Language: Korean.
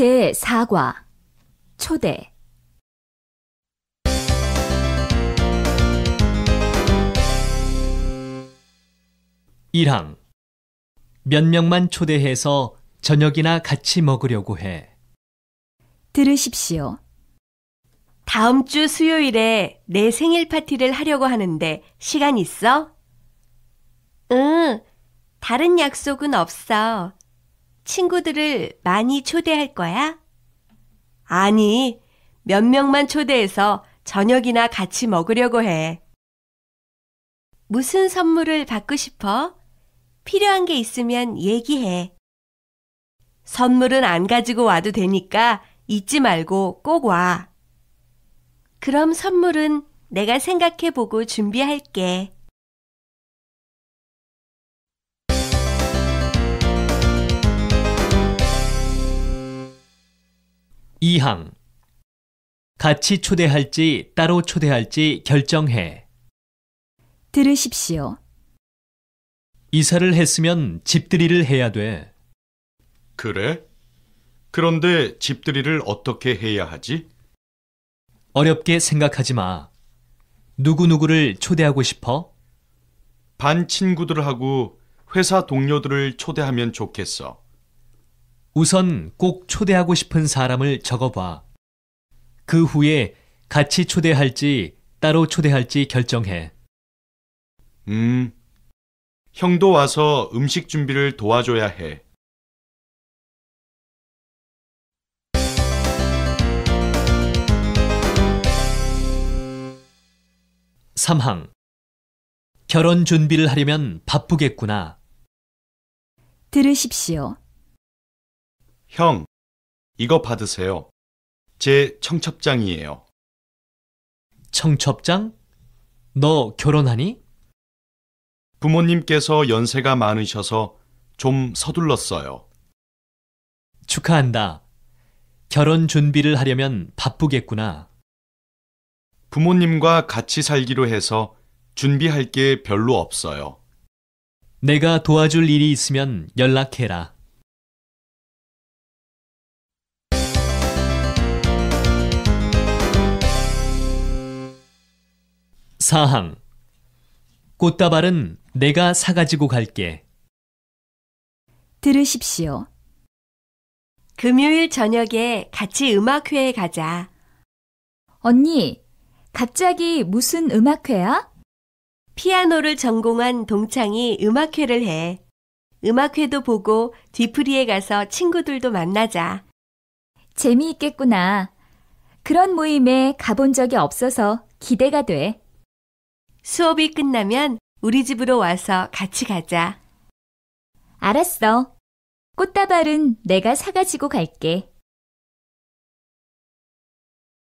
제4과 초대 일항몇 명만 초대해서 저녁이나 같이 먹으려고 해. 들으십시오. 다음 주 수요일에 내 생일 파티를 하려고 하는데 시간 있어? 응, 다른 약속은 없어. 친구들을 많이 초대할 거야? 아니, 몇 명만 초대해서 저녁이나 같이 먹으려고 해. 무슨 선물을 받고 싶어? 필요한 게 있으면 얘기해. 선물은 안 가지고 와도 되니까 잊지 말고 꼭 와. 그럼 선물은 내가 생각해 보고 준비할게. 2항 같이 초대할지 따로 초대할지 결정해. 들으십시오. 이사를 했으면 집들이를 해야 돼. 그래? 그런데 집들이를 어떻게 해야 하지? 어렵게 생각하지 마. 누구누구를 초대하고 싶어? 반 친구들하고 회사 동료들을 초대하면 좋겠어. 우선 꼭 초대하고 싶은 사람을 적어봐. 그 후에 같이 초대할지 따로 초대할지 결정해. 음, 형도 와서 음식 준비를 도와줘야 해. 삼항 결혼 준비를 하려면 바쁘겠구나. 들으십시오. 형, 이거 받으세요. 제 청첩장이에요. 청첩장? 너 결혼하니? 부모님께서 연세가 많으셔서 좀 서둘렀어요. 축하한다. 결혼 준비를 하려면 바쁘겠구나. 부모님과 같이 살기로 해서 준비할 게 별로 없어요. 내가 도와줄 일이 있으면 연락해라. 사항 꽃다발은 내가 사가지고 갈게. 들으십시오. 금요일 저녁에 같이 음악회에 가자. 언니, 갑자기 무슨 음악회야? 피아노를 전공한 동창이 음악회를 해. 음악회도 보고 뒤풀이에 가서 친구들도 만나자. 재미있겠구나. 그런 모임에 가본 적이 없어서 기대가 돼. 수업이 끝나면 우리 집으로 와서 같이 가자. 알았어. 꽃다발은 내가 사가지고 갈게.